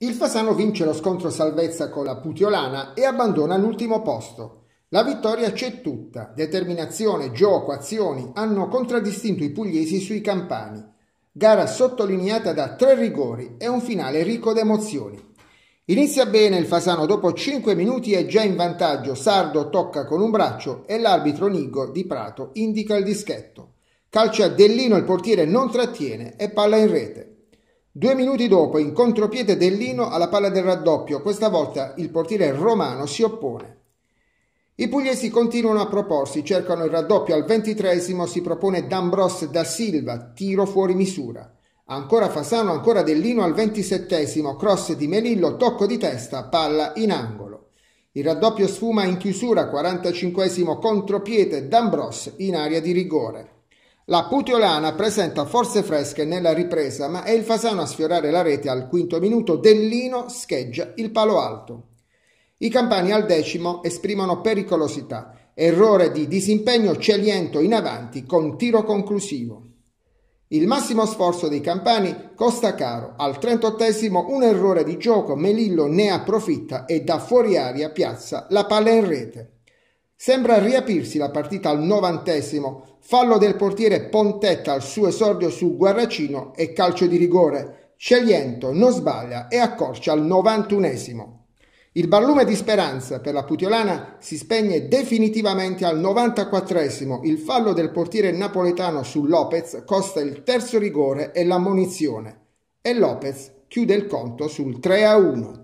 Il Fasano vince lo scontro salvezza con la Putiolana e abbandona l'ultimo posto. La vittoria c'è tutta, determinazione, gioco, azioni hanno contraddistinto i pugliesi sui campani. Gara sottolineata da tre rigori e un finale ricco d'emozioni. Inizia bene il Fasano, dopo 5 minuti è già in vantaggio, Sardo tocca con un braccio e l'arbitro Nigo di Prato indica il dischetto. Calcia a Dellino il portiere non trattiene e palla in rete. Due minuti dopo, in contropiede Dellino alla palla del raddoppio, questa volta il portiere romano si oppone. I pugliesi continuano a proporsi, cercano il raddoppio al ventitresimo, si propone D'Ambros da Silva, tiro fuori misura. Ancora Fasano, ancora Dellino al ventisettesimo, cross di Melillo, tocco di testa, palla in angolo. Il raddoppio sfuma in chiusura, 45 contropiede D'Ambros in area di rigore. La Putiolana presenta forze fresche nella ripresa, ma è il Fasano a sfiorare la rete al quinto minuto. Dellino scheggia il palo alto. I campani al decimo esprimono pericolosità, errore di disimpegno celiento in avanti con tiro conclusivo. Il massimo sforzo dei campani costa caro, al 38 un errore di gioco, Melillo ne approfitta e da fuori aria piazza la palla in rete. Sembra riaprirsi la partita al novantesimo, fallo del portiere Pontetta al suo esordio su Guarracino e calcio di rigore. Celiento non sbaglia e accorcia al novantunesimo. Il barlume di speranza per la Putiolana si spegne definitivamente al 94esimo. Il fallo del portiere napoletano su Lopez costa il terzo rigore e l'ammonizione. E Lopez chiude il conto sul 3 1.